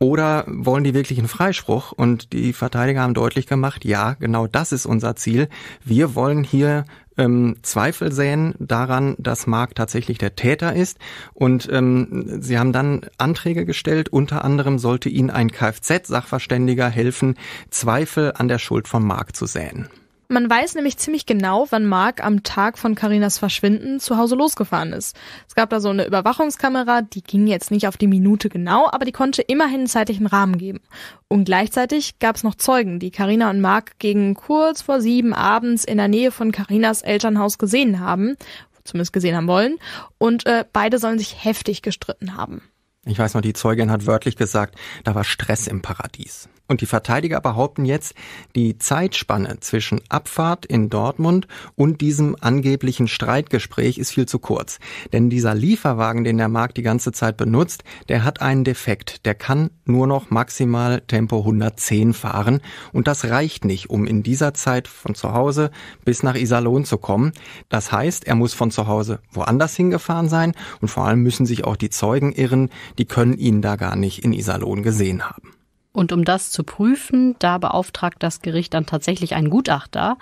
Oder wollen die wirklich einen Freispruch? Und die Verteidiger haben deutlich gemacht, ja, genau das ist unser Ziel. Wir wollen hier ähm, Zweifel säen daran, dass Mark tatsächlich der Täter ist. Und ähm, sie haben dann Anträge gestellt. Unter anderem sollte ihnen ein Kfz-Sachverständiger helfen, Zweifel an der Schuld von Mark zu säen. Man weiß nämlich ziemlich genau, wann Mark am Tag von Karinas Verschwinden zu Hause losgefahren ist. Es gab da so eine Überwachungskamera, die ging jetzt nicht auf die Minute genau, aber die konnte immerhin einen zeitlichen Rahmen geben. Und gleichzeitig gab es noch Zeugen, die Karina und Mark gegen kurz vor sieben abends in der Nähe von Karinas Elternhaus gesehen haben, zumindest gesehen haben wollen, und äh, beide sollen sich heftig gestritten haben. Ich weiß noch, die Zeugin hat wörtlich gesagt, da war Stress im Paradies. Und die Verteidiger behaupten jetzt, die Zeitspanne zwischen Abfahrt in Dortmund und diesem angeblichen Streitgespräch ist viel zu kurz. Denn dieser Lieferwagen, den der Markt die ganze Zeit benutzt, der hat einen Defekt. Der kann nur noch maximal Tempo 110 fahren. Und das reicht nicht, um in dieser Zeit von zu Hause bis nach Iserlohn zu kommen. Das heißt, er muss von zu Hause woanders hingefahren sein. Und vor allem müssen sich auch die Zeugen irren. Die können ihn da gar nicht in Iserlohn gesehen haben. Und um das zu prüfen, da beauftragt das Gericht dann tatsächlich einen Gutachter.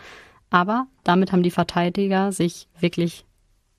Aber damit haben die Verteidiger sich wirklich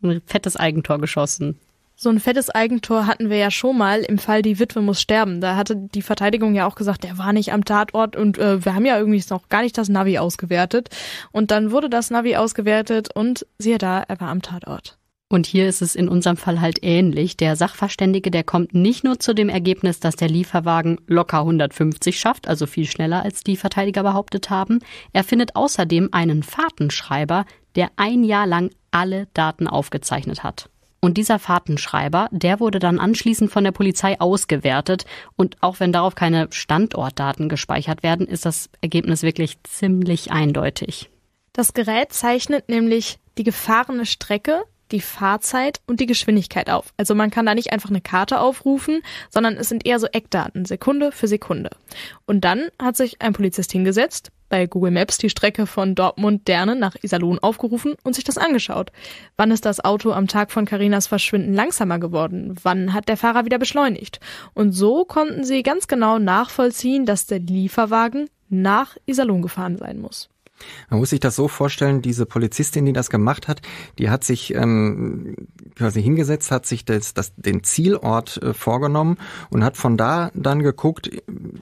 ein fettes Eigentor geschossen. So ein fettes Eigentor hatten wir ja schon mal im Fall Die Witwe muss sterben. Da hatte die Verteidigung ja auch gesagt, der war nicht am Tatort und äh, wir haben ja irgendwie noch gar nicht das Navi ausgewertet. Und dann wurde das Navi ausgewertet und siehe da, er war am Tatort. Und hier ist es in unserem Fall halt ähnlich. Der Sachverständige, der kommt nicht nur zu dem Ergebnis, dass der Lieferwagen locker 150 schafft, also viel schneller als die Verteidiger behauptet haben. Er findet außerdem einen Fahrtenschreiber, der ein Jahr lang alle Daten aufgezeichnet hat. Und dieser Fahrtenschreiber, der wurde dann anschließend von der Polizei ausgewertet. Und auch wenn darauf keine Standortdaten gespeichert werden, ist das Ergebnis wirklich ziemlich eindeutig. Das Gerät zeichnet nämlich die gefahrene Strecke, die Fahrzeit und die Geschwindigkeit auf. Also man kann da nicht einfach eine Karte aufrufen, sondern es sind eher so Eckdaten, Sekunde für Sekunde. Und dann hat sich ein Polizist hingesetzt, bei Google Maps die Strecke von Dortmund Derne nach Iserlohn aufgerufen und sich das angeschaut. Wann ist das Auto am Tag von Karinas Verschwinden langsamer geworden? Wann hat der Fahrer wieder beschleunigt? Und so konnten sie ganz genau nachvollziehen, dass der Lieferwagen nach Iserlohn gefahren sein muss. Man muss sich das so vorstellen, diese Polizistin, die das gemacht hat, die hat sich ähm, quasi hingesetzt, hat sich das, das, den Zielort äh, vorgenommen und hat von da dann geguckt,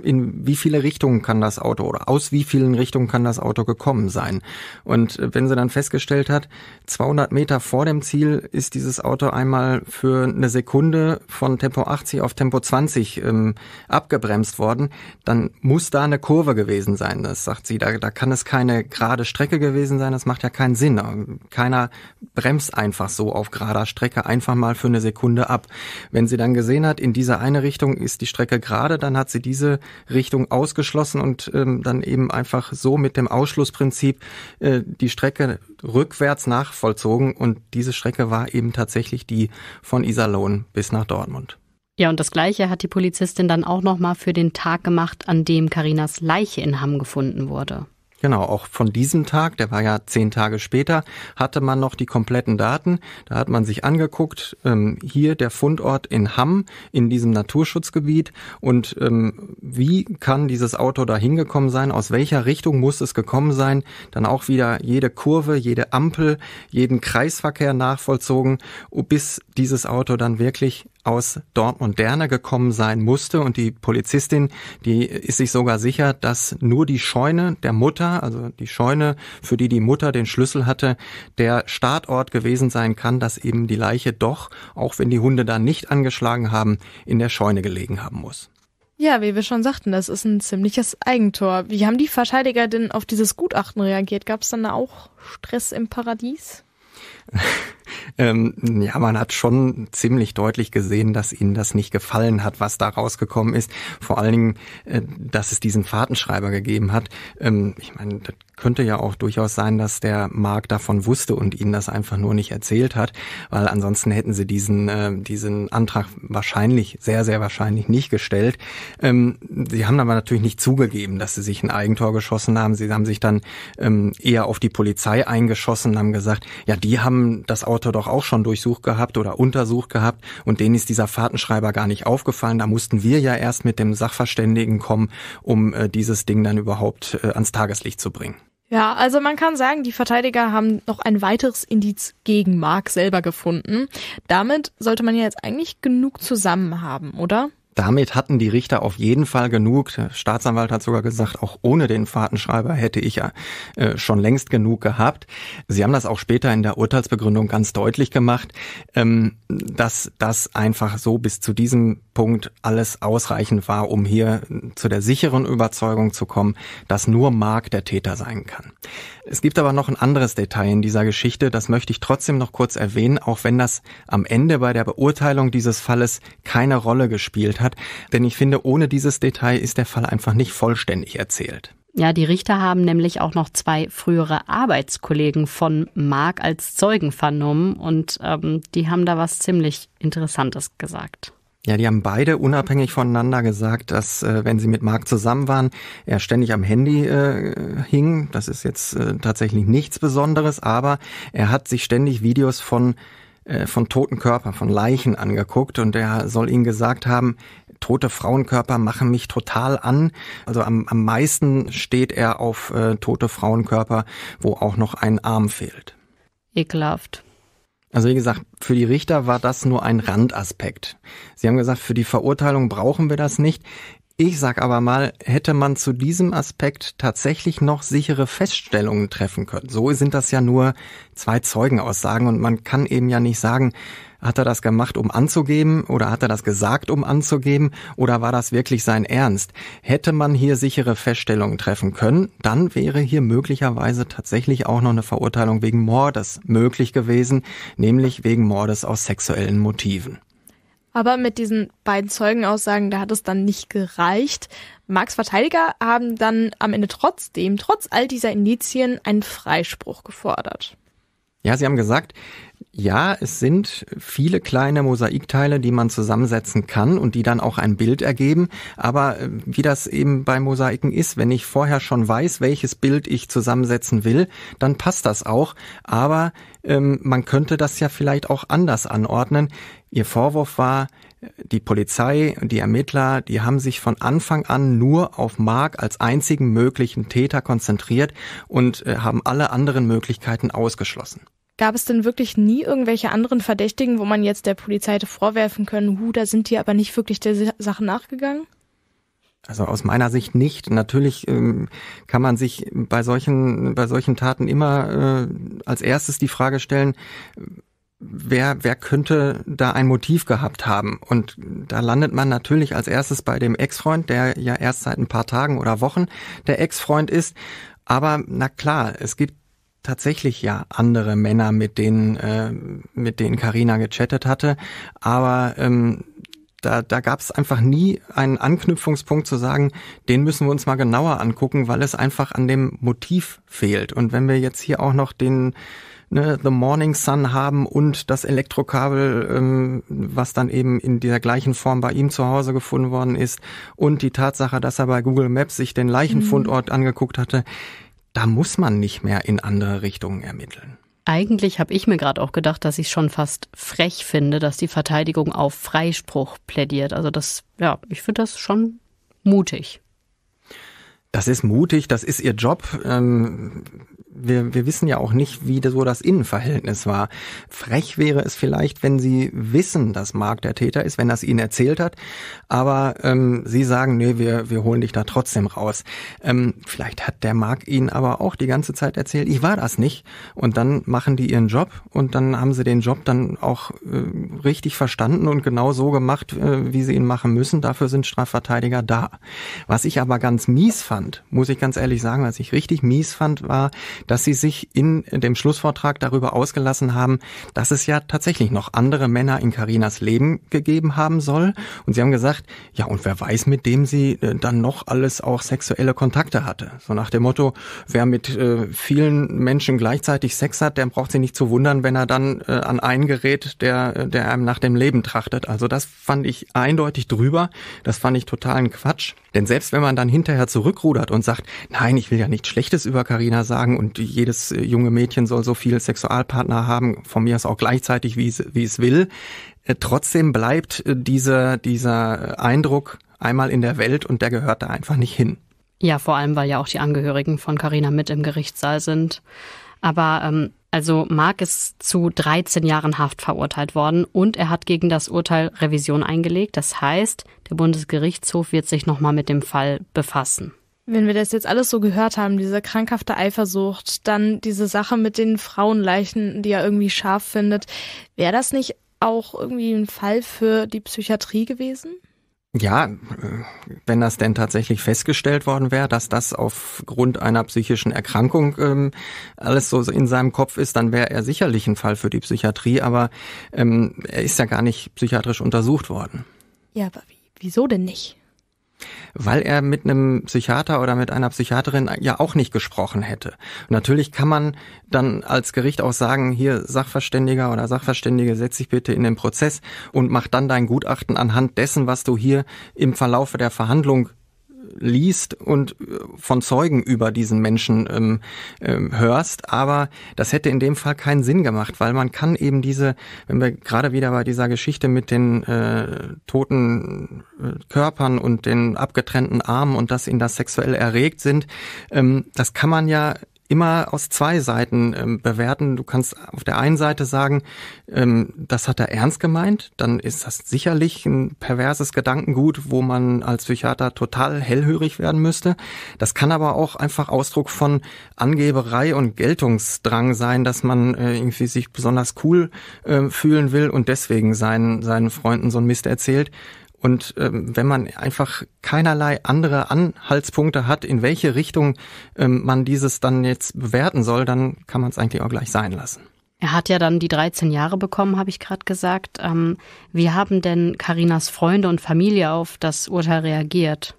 in wie viele Richtungen kann das Auto oder aus wie vielen Richtungen kann das Auto gekommen sein. Und äh, wenn sie dann festgestellt hat, 200 Meter vor dem Ziel ist dieses Auto einmal für eine Sekunde von Tempo 80 auf Tempo 20 ähm, abgebremst worden, dann muss da eine Kurve gewesen sein. Das sagt sie, da, da kann es keine gerade Strecke gewesen sein. Das macht ja keinen Sinn. Keiner bremst einfach so auf gerader Strecke einfach mal für eine Sekunde ab. Wenn sie dann gesehen hat, in dieser eine Richtung ist die Strecke gerade, dann hat sie diese Richtung ausgeschlossen und ähm, dann eben einfach so mit dem Ausschlussprinzip äh, die Strecke rückwärts nachvollzogen. Und diese Strecke war eben tatsächlich die von Iserlohn bis nach Dortmund. Ja, und das Gleiche hat die Polizistin dann auch nochmal für den Tag gemacht, an dem Karinas Leiche in Hamm gefunden wurde. Genau, auch von diesem Tag, der war ja zehn Tage später, hatte man noch die kompletten Daten. Da hat man sich angeguckt, ähm, hier der Fundort in Hamm, in diesem Naturschutzgebiet und ähm, wie kann dieses Auto da hingekommen sein, aus welcher Richtung muss es gekommen sein, dann auch wieder jede Kurve, jede Ampel, jeden Kreisverkehr nachvollzogen, bis dieses Auto dann wirklich aus Dortmund-Derne gekommen sein musste. Und die Polizistin, die ist sich sogar sicher, dass nur die Scheune der Mutter, also die Scheune, für die die Mutter den Schlüssel hatte, der Startort gewesen sein kann, dass eben die Leiche doch, auch wenn die Hunde da nicht angeschlagen haben, in der Scheune gelegen haben muss. Ja, wie wir schon sagten, das ist ein ziemliches Eigentor. Wie haben die Verteidiger denn auf dieses Gutachten reagiert? Gab es dann da auch Stress im Paradies? Ähm, ja, man hat schon ziemlich deutlich gesehen, dass ihnen das nicht gefallen hat, was da rausgekommen ist. Vor allen Dingen, äh, dass es diesen Fahrtenschreiber gegeben hat. Ähm, ich meine, das könnte ja auch durchaus sein, dass der Mark davon wusste und ihnen das einfach nur nicht erzählt hat, weil ansonsten hätten sie diesen, äh, diesen Antrag wahrscheinlich, sehr, sehr wahrscheinlich nicht gestellt. Ähm, sie haben aber natürlich nicht zugegeben, dass sie sich ein Eigentor geschossen haben. Sie haben sich dann ähm, eher auf die Polizei eingeschossen, haben gesagt, ja, die haben das Auto doch auch schon durchsucht gehabt oder untersucht gehabt und denen ist dieser Fahrtenschreiber gar nicht aufgefallen. Da mussten wir ja erst mit dem Sachverständigen kommen, um äh, dieses Ding dann überhaupt äh, ans Tageslicht zu bringen. Ja, also man kann sagen, die Verteidiger haben noch ein weiteres Indiz gegen Mark selber gefunden. Damit sollte man ja jetzt eigentlich genug zusammen haben, oder? Damit hatten die Richter auf jeden Fall genug. Der Staatsanwalt hat sogar gesagt, auch ohne den Fahrtenschreiber hätte ich ja äh, schon längst genug gehabt. Sie haben das auch später in der Urteilsbegründung ganz deutlich gemacht, ähm, dass das einfach so bis zu diesem Punkt alles ausreichend war, um hier zu der sicheren Überzeugung zu kommen, dass nur Mark der Täter sein kann. Es gibt aber noch ein anderes Detail in dieser Geschichte, das möchte ich trotzdem noch kurz erwähnen, auch wenn das am Ende bei der Beurteilung dieses Falles keine Rolle gespielt hat, denn ich finde, ohne dieses Detail ist der Fall einfach nicht vollständig erzählt. Ja, die Richter haben nämlich auch noch zwei frühere Arbeitskollegen von Mark als Zeugen vernommen und ähm, die haben da was ziemlich Interessantes gesagt. Ja, die haben beide unabhängig voneinander gesagt, dass äh, wenn sie mit Marc zusammen waren, er ständig am Handy äh, hing. Das ist jetzt äh, tatsächlich nichts Besonderes, aber er hat sich ständig Videos von äh, von toten Körpern, von Leichen angeguckt und er soll ihnen gesagt haben, tote Frauenkörper machen mich total an. Also am, am meisten steht er auf äh, tote Frauenkörper, wo auch noch ein Arm fehlt. Ekelhaft. Also wie gesagt, für die Richter war das nur ein Randaspekt. Sie haben gesagt, für die Verurteilung brauchen wir das nicht. Ich sag aber mal, hätte man zu diesem Aspekt tatsächlich noch sichere Feststellungen treffen können. So sind das ja nur zwei Zeugenaussagen und man kann eben ja nicht sagen, hat er das gemacht, um anzugeben oder hat er das gesagt, um anzugeben oder war das wirklich sein Ernst? Hätte man hier sichere Feststellungen treffen können, dann wäre hier möglicherweise tatsächlich auch noch eine Verurteilung wegen Mordes möglich gewesen, nämlich wegen Mordes aus sexuellen Motiven. Aber mit diesen beiden Zeugenaussagen, da hat es dann nicht gereicht. Marx Verteidiger haben dann am Ende trotzdem, trotz all dieser Indizien, einen Freispruch gefordert. Ja, Sie haben gesagt, ja, es sind viele kleine Mosaikteile, die man zusammensetzen kann und die dann auch ein Bild ergeben. Aber äh, wie das eben bei Mosaiken ist, wenn ich vorher schon weiß, welches Bild ich zusammensetzen will, dann passt das auch. Aber ähm, man könnte das ja vielleicht auch anders anordnen. Ihr Vorwurf war, die Polizei und die Ermittler, die haben sich von Anfang an nur auf Mark als einzigen möglichen Täter konzentriert und äh, haben alle anderen Möglichkeiten ausgeschlossen. Gab es denn wirklich nie irgendwelche anderen Verdächtigen, wo man jetzt der Polizei vorwerfen können, hu, da sind die aber nicht wirklich der Sache nachgegangen? Also aus meiner Sicht nicht. Natürlich ähm, kann man sich bei solchen, bei solchen Taten immer äh, als erstes die Frage stellen, wer, wer könnte da ein Motiv gehabt haben? Und da landet man natürlich als erstes bei dem Ex-Freund, der ja erst seit ein paar Tagen oder Wochen der Ex-Freund ist. Aber na klar, es gibt tatsächlich ja andere Männer, mit denen äh, mit denen Carina gechattet hatte, aber ähm, da, da gab es einfach nie einen Anknüpfungspunkt zu sagen, den müssen wir uns mal genauer angucken, weil es einfach an dem Motiv fehlt. Und wenn wir jetzt hier auch noch den ne, The Morning Sun haben und das Elektrokabel, ähm, was dann eben in dieser gleichen Form bei ihm zu Hause gefunden worden ist und die Tatsache, dass er bei Google Maps sich den Leichenfundort mhm. angeguckt hatte, da muss man nicht mehr in andere Richtungen ermitteln. Eigentlich habe ich mir gerade auch gedacht, dass ich schon fast frech finde, dass die Verteidigung auf Freispruch plädiert. Also das, ja, ich finde das schon mutig. Das ist mutig, das ist ihr Job. Ähm, wir, wir wissen ja auch nicht, wie so das Innenverhältnis war. Frech wäre es vielleicht, wenn Sie wissen, dass Mark der Täter ist, wenn das Ihnen erzählt hat, aber ähm, Sie sagen, nee, wir, wir holen dich da trotzdem raus. Ähm, vielleicht hat der Mark Ihnen aber auch die ganze Zeit erzählt, ich war das nicht. Und dann machen die ihren Job und dann haben sie den Job dann auch äh, richtig verstanden und genau so gemacht, äh, wie sie ihn machen müssen. Dafür sind Strafverteidiger da. Was ich aber ganz mies fand, muss ich ganz ehrlich sagen, was ich richtig mies fand, war, dass Sie sich in dem Schlussvortrag darüber ausgelassen haben, dass es ja tatsächlich noch andere Männer in Karinas Leben gegeben haben soll. Und Sie haben gesagt, ja, und wer weiß, mit dem sie äh, dann noch alles auch sexuelle Kontakte hatte. So nach dem Motto, wer mit äh, vielen Menschen gleichzeitig Sex hat, der braucht sich nicht zu wundern, wenn er dann äh, an einen gerät, der, äh, der einem nach dem Leben trachtet. Also das fand ich eindeutig drüber. Das fand ich totalen Quatsch. Denn selbst wenn man dann hinterher zurückrudert und sagt, nein, ich will ja nichts Schlechtes über Karina sagen und und jedes äh, junge Mädchen soll so viele Sexualpartner haben, von mir aus auch gleichzeitig, wie es, wie es will. Äh, trotzdem bleibt äh, dieser, dieser Eindruck einmal in der Welt und der gehört da einfach nicht hin. Ja, vor allem, weil ja auch die Angehörigen von Carina mit im Gerichtssaal sind. Aber ähm, also Mark ist zu 13 Jahren Haft verurteilt worden und er hat gegen das Urteil Revision eingelegt. Das heißt, der Bundesgerichtshof wird sich nochmal mit dem Fall befassen. Wenn wir das jetzt alles so gehört haben, diese krankhafte Eifersucht, dann diese Sache mit den Frauenleichen, die er irgendwie scharf findet, wäre das nicht auch irgendwie ein Fall für die Psychiatrie gewesen? Ja, äh, wenn das denn tatsächlich festgestellt worden wäre, dass das aufgrund einer psychischen Erkrankung ähm, alles so in seinem Kopf ist, dann wäre er sicherlich ein Fall für die Psychiatrie, aber ähm, er ist ja gar nicht psychiatrisch untersucht worden. Ja, aber wieso denn nicht? Weil er mit einem Psychiater oder mit einer Psychiaterin ja auch nicht gesprochen hätte. Natürlich kann man dann als Gericht auch sagen, hier Sachverständiger oder Sachverständige, setz dich bitte in den Prozess und mach dann dein Gutachten anhand dessen, was du hier im Verlaufe der Verhandlung liest und äh, von Zeugen über diesen Menschen ähm, ähm, hörst. Aber das hätte in dem Fall keinen Sinn gemacht, weil man kann eben diese, wenn wir gerade wieder bei dieser Geschichte mit den äh, toten äh, Körpern und den abgetrennten Armen und das in das sexuell erregt sind, ähm, das kann man ja immer aus zwei Seiten ähm, bewerten. Du kannst auf der einen Seite sagen, ähm, das hat er ernst gemeint, dann ist das sicherlich ein perverses Gedankengut, wo man als Psychiater total hellhörig werden müsste. Das kann aber auch einfach Ausdruck von Angeberei und Geltungsdrang sein, dass man äh, irgendwie sich besonders cool äh, fühlen will und deswegen seinen, seinen Freunden so ein Mist erzählt. Und ähm, wenn man einfach keinerlei andere Anhaltspunkte hat, in welche Richtung ähm, man dieses dann jetzt bewerten soll, dann kann man es eigentlich auch gleich sein lassen. Er hat ja dann die 13 Jahre bekommen, habe ich gerade gesagt. Ähm, wie haben denn Karinas Freunde und Familie auf das Urteil reagiert?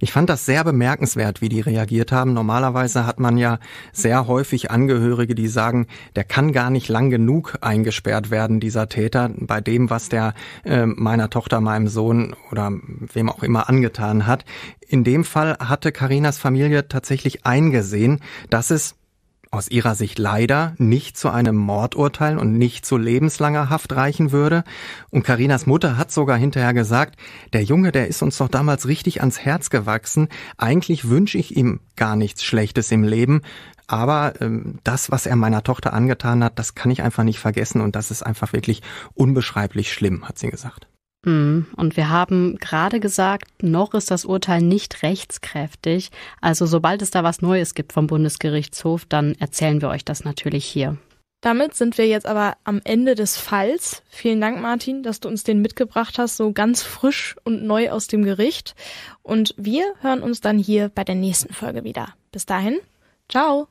Ich fand das sehr bemerkenswert, wie die reagiert haben. Normalerweise hat man ja sehr häufig Angehörige, die sagen, der kann gar nicht lang genug eingesperrt werden, dieser Täter, bei dem, was der äh, meiner Tochter, meinem Sohn oder wem auch immer angetan hat. In dem Fall hatte Karinas Familie tatsächlich eingesehen, dass es aus ihrer Sicht leider nicht zu einem Mordurteil und nicht zu lebenslanger Haft reichen würde. Und Karinas Mutter hat sogar hinterher gesagt, der Junge, der ist uns doch damals richtig ans Herz gewachsen. Eigentlich wünsche ich ihm gar nichts Schlechtes im Leben. Aber ähm, das, was er meiner Tochter angetan hat, das kann ich einfach nicht vergessen und das ist einfach wirklich unbeschreiblich schlimm, hat sie gesagt. Hm. Und wir haben gerade gesagt, noch ist das Urteil nicht rechtskräftig. Also sobald es da was Neues gibt vom Bundesgerichtshof, dann erzählen wir euch das natürlich hier. Damit sind wir jetzt aber am Ende des Falls. Vielen Dank, Martin, dass du uns den mitgebracht hast, so ganz frisch und neu aus dem Gericht. Und wir hören uns dann hier bei der nächsten Folge wieder. Bis dahin, ciao.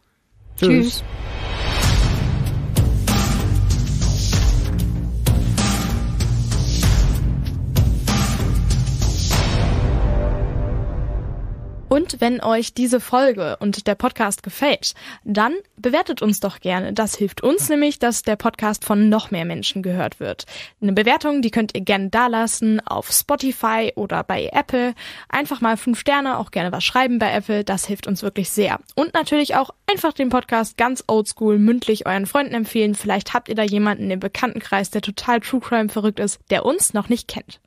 Tschüss. Tschüss. Und wenn euch diese Folge und der Podcast gefällt, dann bewertet uns doch gerne. Das hilft uns nämlich, dass der Podcast von noch mehr Menschen gehört wird. Eine Bewertung, die könnt ihr gerne dalassen auf Spotify oder bei Apple. Einfach mal fünf Sterne, auch gerne was schreiben bei Apple. Das hilft uns wirklich sehr. Und natürlich auch einfach den Podcast ganz oldschool mündlich euren Freunden empfehlen. Vielleicht habt ihr da jemanden im Bekanntenkreis, der total True Crime verrückt ist, der uns noch nicht kennt.